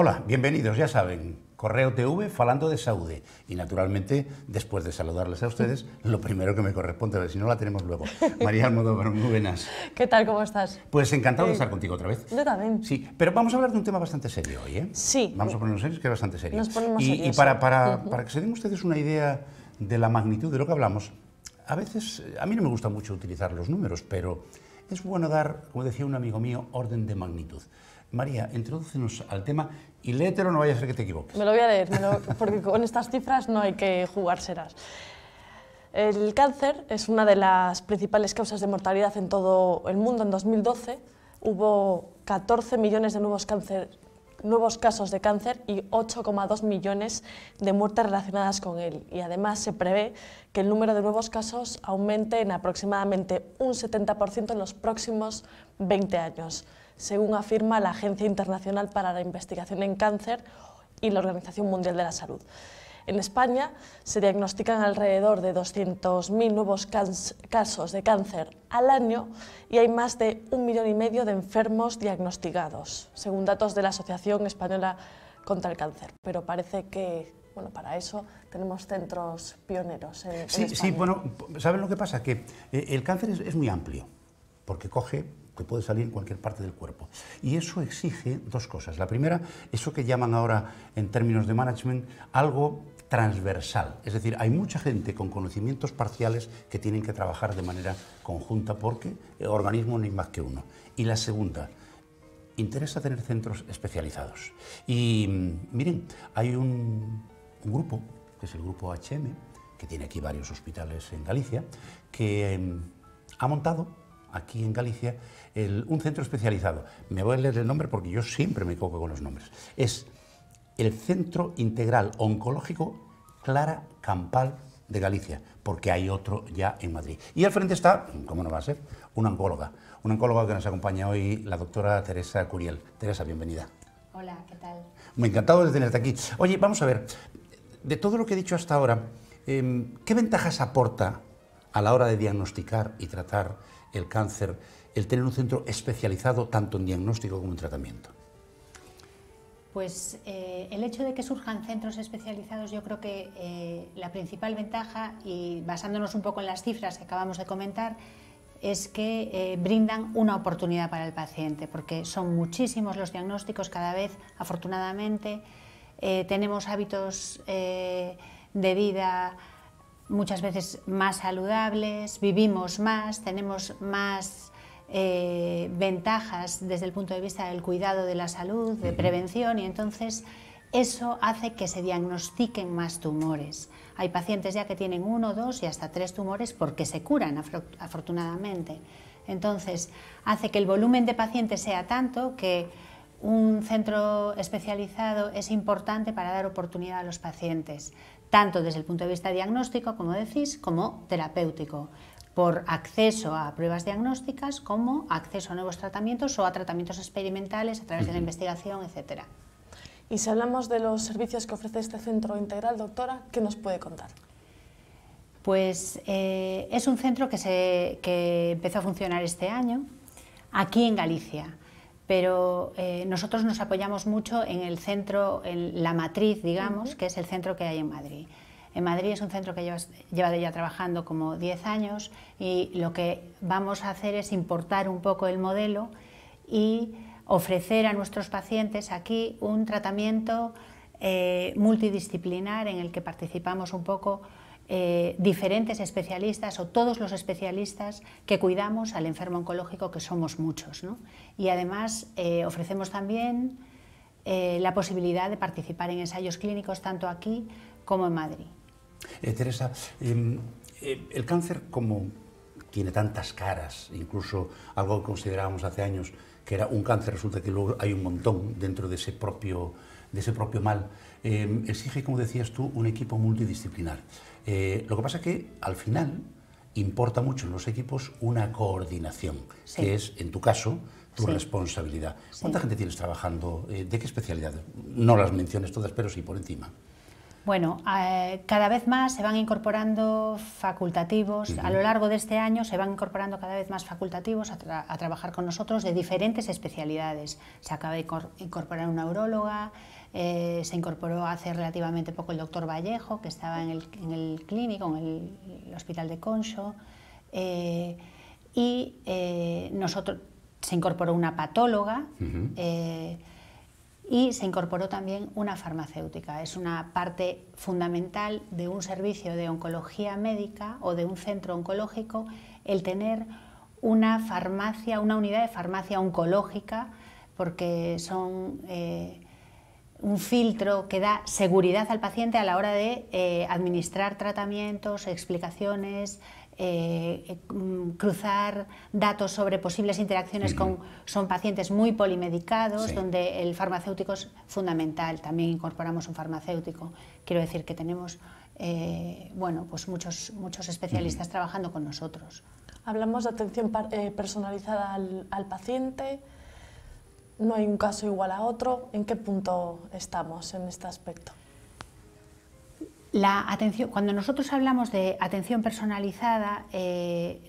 Hola, bienvenidos, ya saben, Correo TV falando de Saúde. Y naturalmente, después de saludarles a ustedes, lo primero que me corresponde, a ver si no la tenemos luego. María Almodóvar, muy buenas. ¿Qué tal, cómo estás? Pues encantado de eh, estar contigo otra vez. Yo también. Sí, pero vamos a hablar de un tema bastante serio hoy, ¿eh? Sí. Vamos a ponernos serios, que es bastante serio. Nos ponemos y, serios. Y para, para que se den ustedes una idea de la magnitud de lo que hablamos, a veces, eh, a mí no me gusta mucho utilizar los números, pero es bueno dar, como decía un amigo mío, orden de magnitud. María, introdúcenos al tema y léetelo, no vaya a ser que te equivoques. Me lo voy a leer, porque con estas cifras no hay que jugárselas. El cáncer es una de las principales causas de mortalidad en todo el mundo. En 2012 hubo 14 millones de nuevos, nuevos casos de cáncer y 8,2 millones de muertes relacionadas con él. Y además se prevé que el número de nuevos casos aumente en aproximadamente un 70% en los próximos 20 años según afirma la Agencia Internacional para la Investigación en Cáncer y la Organización Mundial de la Salud. En España se diagnostican alrededor de 200.000 nuevos casos de cáncer al año y hay más de un millón y medio de enfermos diagnosticados, según datos de la Asociación Española contra el Cáncer. Pero parece que bueno, para eso tenemos centros pioneros. En, sí, sí, bueno, ¿saben lo que pasa? Que eh, el cáncer es muy amplio, porque coge que puede salir en cualquier parte del cuerpo. Y eso exige dos cosas. La primera, eso que llaman ahora en términos de management algo transversal. Es decir, hay mucha gente con conocimientos parciales que tienen que trabajar de manera conjunta porque el organismo no es más que uno. Y la segunda, interesa tener centros especializados. Y mm, miren, hay un, grupo, que es el grupo HM, que tiene aquí varios hospitales en Galicia, que mm, ha montado aquí en Galicia, un centro especializado. Me voy a leer el nombre porque yo siempre me coco con los nombres. Es el Centro Integral Oncológico Clara Campal de Galicia, porque hay otro ya en Madrid. Y al frente está, ¿cómo no va a ser?, una oncóloga. Una oncóloga que nos acompaña hoy, la doctora Teresa Curiel. Teresa, bienvenida. Hola, ¿qué tal? Muy encantado de tenerte aquí. Oye, vamos a ver, de todo lo que he dicho hasta ahora, em, ¿qué ventajas aporta a la hora de diagnosticar y tratar el cáncer, el tener un centro especializado tanto en diagnóstico como en tratamiento? Pues eh, el hecho de que surjan centros especializados, yo creo que eh, la principal ventaja, y basándonos un poco en las cifras que acabamos de comentar, es que eh, brindan una oportunidad para el paciente, porque son muchísimos los diagnósticos cada vez, afortunadamente, tenemos hábitos de vida muchas veces más saludables, vivimos más, tenemos más eh, ventajas desde el punto de vista del cuidado de la salud, de prevención, y entonces eso hace que se diagnostiquen más tumores. Hay pacientes ya que tienen uno, dos y hasta tres tumores porque se curan, afortunadamente. Entonces, hace que el volumen de pacientes sea tanto que un centro especializado es importante para dar oportunidad a los pacientes tanto desde el punto de vista diagnóstico, como decís, como terapéutico, por acceso a pruebas diagnósticas, como acceso a nuevos tratamientos o a tratamientos experimentales a través de la investigación, etcétera. Y si hablamos de los servicios que ofrece este centro integral, doctora, ¿qué nos puede contar? Pues eh, es un centro que, se, que empezó a funcionar este año aquí en Galicia pero eh, nosotros nos apoyamos mucho en el centro, en la matriz, digamos, que es el centro que hay en Madrid. En Madrid es un centro que lleva lleva ya trabajando como 10 años y lo que vamos a hacer es importar un poco el modelo y ofrecer a nuestros pacientes aquí un tratamiento eh, multidisciplinar en el que participamos un poco eh, diferentes especialistas o todos los especialistas que cuidamos al enfermo oncológico, que somos muchos. Y además eh, ofrecemos también eh, la posibilidad de participar en ensayos clínicos tanto aquí como en Madrid. Teresa, em, el cáncer como tiene tantas caras, incluso algo que considerábamos hace años que era un cáncer, resulta que luego hay un montón dentro de ese propio, de ese propio mal, em, exige, como decías tú, un equipo multidisciplinar. Eh, lo que pasa es que al final importa mucho en los equipos una coordinación, que es, en tu caso, tu responsabilidad. ¿Cuánta gente tienes trabajando? Eh, ¿De qué especialidad? No las menciones todas, pero sí por encima. Bueno, cada vez más se van incorporando facultativos, a lo largo de este año se van incorporando cada vez más facultativos a, trabajar con nosotros de diferentes especialidades. Se acaba de incorporar una uróloga, eh, se incorporó hace relativamente poco el doctor Vallejo, que estaba en el, clínico, en el, hospital de Concho, eh, y eh, nosotros, se incorporó una patóloga y se incorporó también una farmacéutica. Es una parte fundamental de un servicio de oncología médica o de un centro oncológico el tener una farmacia, una unidad de farmacia oncológica, porque son eh, un filtro que da seguridad al paciente a la hora de eh, administrar tratamientos, explicaciones, eh, eh, mm, cruzar datos sobre posibles interacciones con son pacientes muy polimedicados, donde el farmacéutico es fundamental. También incorporamos un farmacéutico. Quiero decir que tenemos eh, bueno, pues muchos, muchos especialistas trabajando con nosotros. Hablamos de atención personalizada al, paciente. No hay un caso igual a otro. ¿En qué punto estamos en este aspecto? atención, cuando nosotros hablamos de atención personalizada, eh,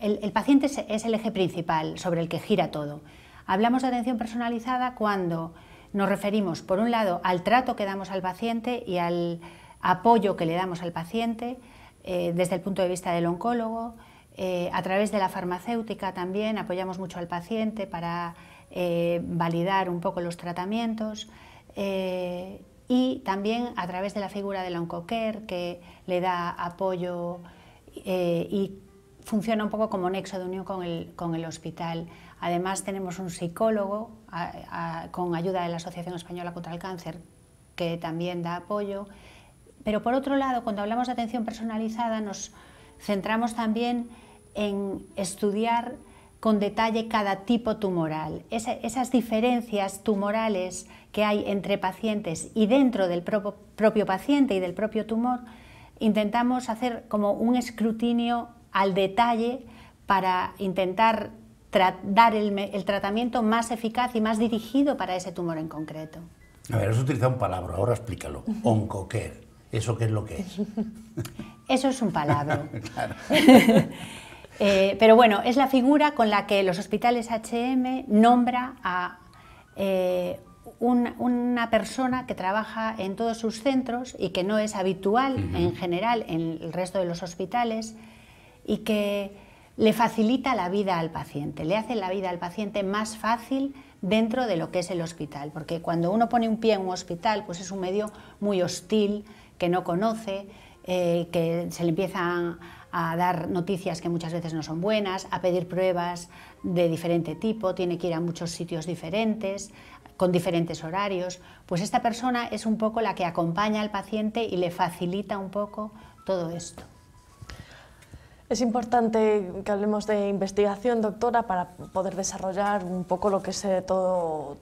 el, paciente es, el eje principal sobre el que gira todo. Hablamos de atención personalizada cuando nos referimos, por un lado, al trato que damos al paciente y al apoyo que le damos al paciente eh, desde el punto de vista del oncólogo, eh, a través de la farmacéutica también apoyamos mucho al paciente para validar un poco los tratamientos y también a través de la figura del oncoquer que le da apoyo eh, y funciona un poco como nexo de unión con el, hospital. Además tenemos un psicólogo con ayuda de la Asociación Española contra el Cáncer que también da apoyo. Pero por otro lado, cuando hablamos de atención personalizada nos centramos también en estudiar con detalle cada tipo tumoral. esas diferencias tumorales que hay entre pacientes y dentro del propio paciente y del propio tumor, intentamos hacer como un escrutinio al detalle para intentar dar el, el, tratamiento más eficaz y más dirigido para ese tumor en concreto. A ver, has utilizado un palabra, ahora explícalo. Oncoquer, ¿eso qué es lo que es? Eso es un palabra. claro. Eh, pero bueno, es la figura con la que los hospitales HM nombra a eh, una persona que trabaja en todos sus centros y que no es habitual en general en el resto de los hospitales y que le facilita la vida al paciente, le hace la vida al paciente más fácil dentro de lo que es el hospital, porque cuando uno pone un pie en un hospital, pues es un medio muy hostil, que no conoce, eh, que se le a a dar noticias que muchas veces no son buenas, a pedir pruebas de diferente tipo, tiene que ir a muchos sitios diferentes, con diferentes horarios, pues esta persona es un poco la que acompaña al paciente y le facilita un poco todo esto. Es importante que hablemos de investigación, doctora, para poder desarrollar un poco lo que es eh, todo,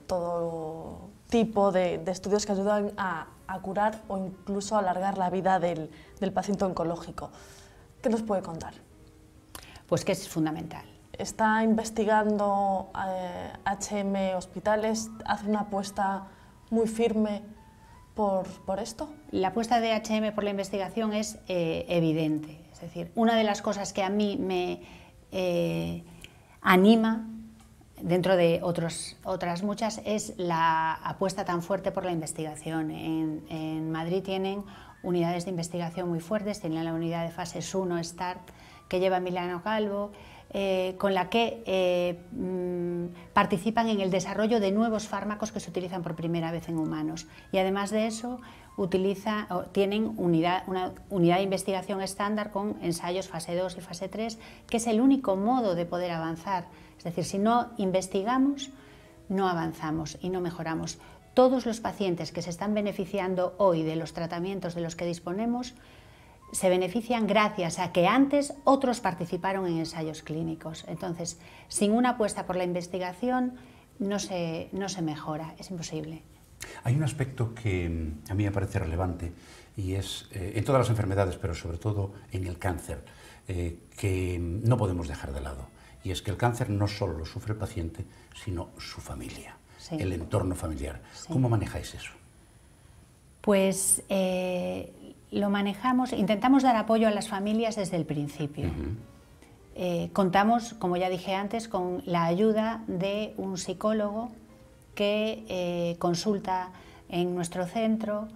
tipo de, estudios que ayudan a, curar o incluso alargar la vida del paciente oncológico. ¿Qué nos puede contar? Pues que es fundamental. Está investigando HM Hospitales, hace una apuesta muy firme por, esto? La apuesta de HM por la investigación es eh, evidente. Es decir, una de las cosas que a mí me eh, anima, dentro de otros, otras muchas, es la apuesta tan fuerte por la investigación. En, en Madrid tienen unidades de investigación muy fuertes, tienen la unidad de fases 1 START que lleva Milano Calvo, eh, con la que eh, mm, participan en el desarrollo de nuevos fármacos que se utilizan por primera vez en humanos. Y además de eso, tienen unidad, una unidad de investigación estándar con ensayos fase 2 y fase 3, que es el único modo de poder avanzar. Es decir, si no investigamos, no avanzamos y no mejoramos todos los pacientes que se están beneficiando hoy de los tratamientos de los que disponemos se benefician gracias a que antes otros participaron en ensayos clínicos. Entonces, sin una apuesta por la investigación no se, mejora, es imposible. Hay un aspecto que mm, a mí me parece relevante y es eh, en todas las enfermedades, pero sobre todo en el cáncer, eh, que mm, no podemos dejar de lado. Y es que el cáncer no solo lo sufre el paciente, sino su familia el entorno familiar. ¿Cómo manejáis eso? Pues eh, lo manejamos, intentamos dar apoyo a las familias desde el principio. Eh, contamos, como ya dije antes, con la ayuda de un psicólogo que eh, consulta en nuestro centro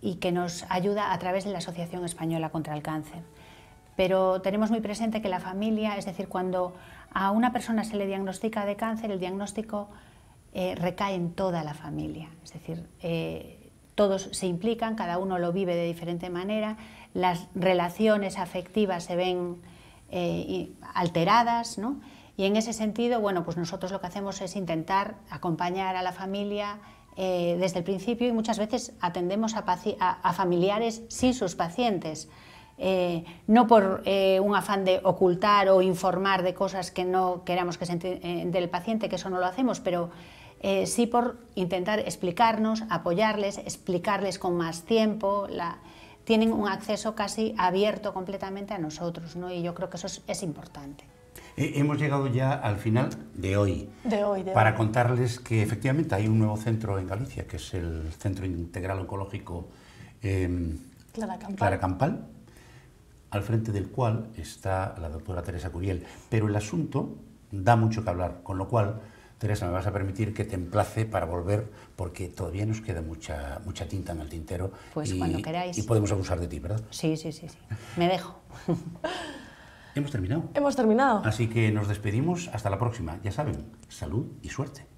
y que nos ayuda a través de la Asociación Española contra el Cáncer. Pero tenemos muy presente que la familia, es decir, cuando a una persona se le diagnostica de cáncer, el diagnóstico eh, recae en toda la familia. Es decir, eh, todos se implican, cada uno lo vive de diferente manera, las relaciones afectivas se ven eh, alteradas, Y en ese sentido, bueno, pues nosotros lo que hacemos es intentar acompañar a la familia desde el principio y muchas veces atendemos a, familiares sin sus pacientes. no por un afán de ocultar o informar de cosas que no queramos que se entienda del paciente, que eso no lo hacemos, pero eh, sí por intentar explicarnos, apoyarles, explicarles con más tiempo. tienen un acceso casi abierto completamente a nosotros, ¿no? Y yo creo que eso es, importante. Eh, hemos llegado ya al final de hoy. De hoy, Para contarles que efectivamente hay un nuevo centro en Galicia, que es el Centro Integral Oncológico em, Clara, Campal. al frente del cual está la doctora Teresa Curiel. Pero el asunto da mucho que hablar, con lo cual Teresa, me vas a permitir que te emplace para volver porque todavía nos queda mucha, mucha tinta en el tintero. Pues y, Y podemos abusar de ti, ¿verdad? Sí, sí, sí. sí. Me dejo. Hemos terminado. Hemos terminado. Así que nos despedimos. Hasta la próxima. Ya saben, salud y suerte.